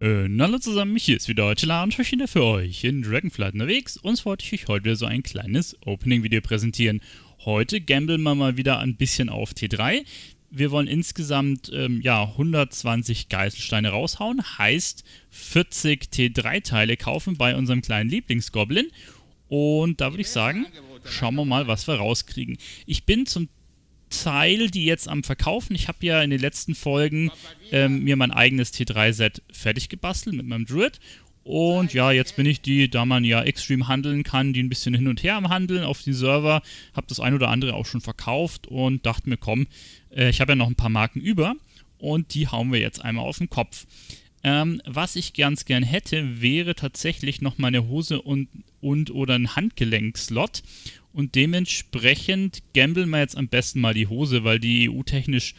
Und äh, hallo zusammen, hier ist wieder Heuteler und euch wieder für euch in Dragonflight unterwegs und wollte ich euch heute wieder so ein kleines Opening-Video präsentieren. Heute gambeln wir mal wieder ein bisschen auf T3. Wir wollen insgesamt ähm, ja, 120 Geißelsteine raushauen, heißt 40 T3-Teile kaufen bei unserem kleinen Lieblingsgoblin. Und da würde ich sagen, schauen wir mal, was wir rauskriegen. Ich bin zum Teil, die jetzt am Verkaufen. Ich habe ja in den letzten Folgen ähm, mir mein eigenes T3-Set fertig gebastelt mit meinem Druid. Und ja, jetzt bin ich die, da man ja extrem handeln kann, die ein bisschen hin und her am Handeln auf den Server. Habe das ein oder andere auch schon verkauft und dachte mir, komm, äh, ich habe ja noch ein paar Marken über und die hauen wir jetzt einmal auf den Kopf. Ähm, was ich ganz gern hätte, wäre tatsächlich noch mal eine Hose und, und oder ein Handgelenkslot. slot und dementsprechend gambeln wir jetzt am besten mal die Hose, weil die EU-technisch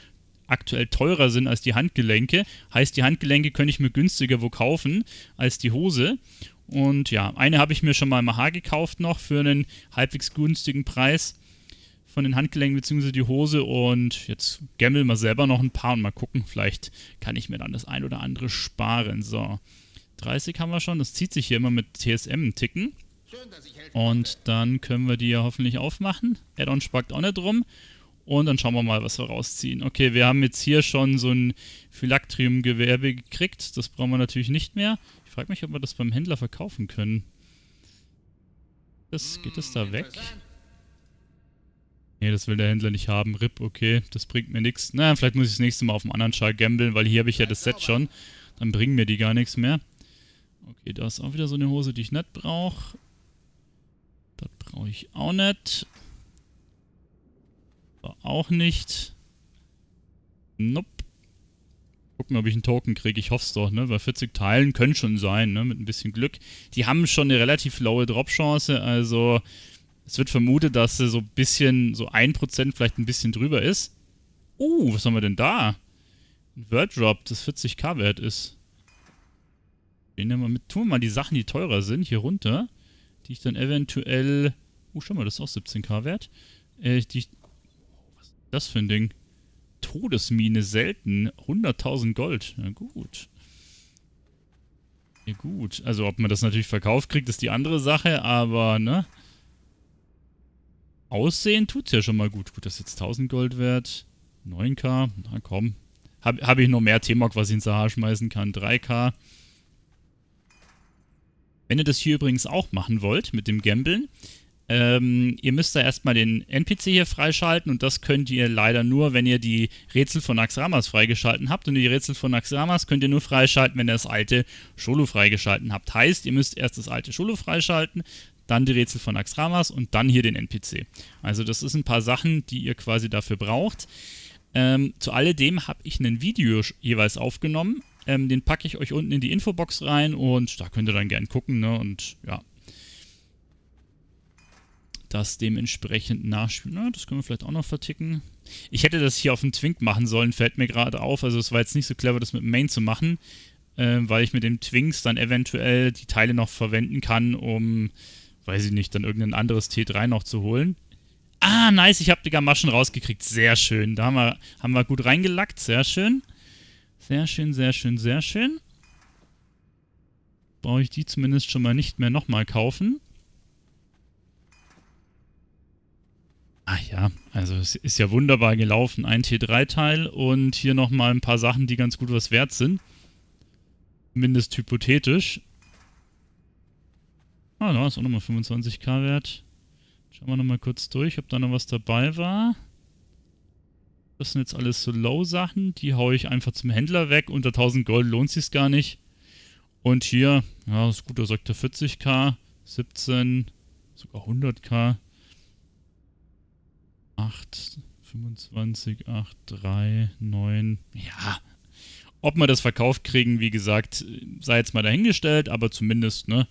aktuell teurer sind als die Handgelenke. Heißt, die Handgelenke könnte ich mir günstiger wo kaufen als die Hose. Und ja, eine habe ich mir schon mal im AH gekauft noch für einen halbwegs günstigen Preis von den Handgelenken bzw. die Hose. Und jetzt gammeln wir selber noch ein paar und mal gucken, vielleicht kann ich mir dann das ein oder andere sparen. So, 30 haben wir schon. Das zieht sich hier immer mit TSM-Ticken. Und dann können wir die ja hoffentlich aufmachen. Add-on spackt auch nicht rum. Und dann schauen wir mal, was wir rausziehen. Okay, wir haben jetzt hier schon so ein Phylactrium-Gewerbe gekriegt. Das brauchen wir natürlich nicht mehr. Ich frage mich, ob wir das beim Händler verkaufen können. Das, geht das da hm, weg? Nee, das will der Händler nicht haben. RIP, okay, das bringt mir nichts. naja, vielleicht muss ich das nächste Mal auf dem anderen Schal gambeln, weil hier habe ich ja das Set schon. Dann bringen mir die gar nichts mehr. Okay, da ist auch wieder so eine Hose, die ich nicht brauche brauche ich auch nicht. War auch nicht. Nope. Gucken, ob ich einen Token kriege. Ich hoffe es doch, ne? Weil 40 Teilen können schon sein, ne? Mit ein bisschen Glück. Die haben schon eine relativ laue Drop-Chance, also es wird vermutet, dass sie so ein bisschen, so 1% vielleicht ein bisschen drüber ist. Uh, was haben wir denn da? Ein Word Drop, das 40k wert ist. Den nehmen wir mit. Tun wir mal die Sachen, die teurer sind, hier runter. Die ich dann eventuell Oh, schau mal, das ist auch 17k wert. Äh, die, was ist das für ein Ding? Todesmine selten. 100.000 Gold. Na gut. Ja gut. Also ob man das natürlich verkauft kriegt, ist die andere Sache, aber ne? Aussehen tut's ja schon mal gut. Gut, das ist jetzt 1000 Gold wert. 9k. Na komm. Habe hab ich noch mehr t mock was ich ins Sahar schmeißen kann. 3k. Wenn ihr das hier übrigens auch machen wollt mit dem Gambeln, ähm, ihr müsst da erstmal den NPC hier freischalten und das könnt ihr leider nur, wenn ihr die Rätsel von Axramas freigeschalten habt. Und die Rätsel von Axramas könnt ihr nur freischalten, wenn ihr das alte Scholo freigeschalten habt. Heißt, ihr müsst erst das alte Scholo freischalten, dann die Rätsel von Axramas und dann hier den NPC. Also das ist ein paar Sachen, die ihr quasi dafür braucht. Ähm, zu alledem habe ich ein Video jeweils aufgenommen. Ähm, den packe ich euch unten in die Infobox rein und da könnt ihr dann gerne gucken. Ne? Und ja, das dementsprechend nachspielen. Na, das können wir vielleicht auch noch verticken. Ich hätte das hier auf dem Twink machen sollen, fällt mir gerade auf. Also es war jetzt nicht so clever, das mit dem Main zu machen, äh, weil ich mit dem Twinks dann eventuell die Teile noch verwenden kann, um, weiß ich nicht, dann irgendein anderes T3 noch zu holen. Ah, nice, ich habe die Gamaschen rausgekriegt. Sehr schön. Da haben wir, haben wir gut reingelackt. Sehr schön. Sehr schön, sehr schön, sehr schön. Brauche ich die zumindest schon mal nicht mehr nochmal kaufen. ja, also es ist ja wunderbar gelaufen. Ein T3-Teil und hier nochmal ein paar Sachen, die ganz gut was wert sind. Zumindest hypothetisch. Ah, da ist auch nochmal 25k wert. Schauen wir nochmal kurz durch, ob da noch was dabei war. Das sind jetzt alles so Low-Sachen. Die haue ich einfach zum Händler weg. Unter 1000 Gold lohnt sich's gar nicht. Und hier, ja, ist gut, da sagt er 40k, 17, sogar 100k. 8, 25, 8, 3, 9. Ja. Ob wir das verkauft kriegen, wie gesagt, sei jetzt mal dahingestellt, aber zumindest, ne?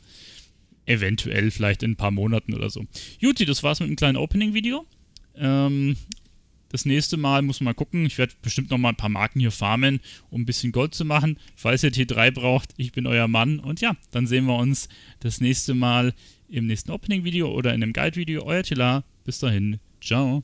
Eventuell vielleicht in ein paar Monaten oder so. Juti, das war's mit einem kleinen Opening-Video. Ähm, das nächste Mal muss man mal gucken. Ich werde bestimmt noch mal ein paar Marken hier farmen, um ein bisschen Gold zu machen. Falls ihr T3 braucht, ich bin euer Mann. Und ja, dann sehen wir uns das nächste Mal im nächsten Opening-Video oder in einem Guide-Video. Euer Tila. Bis dahin. Ciao.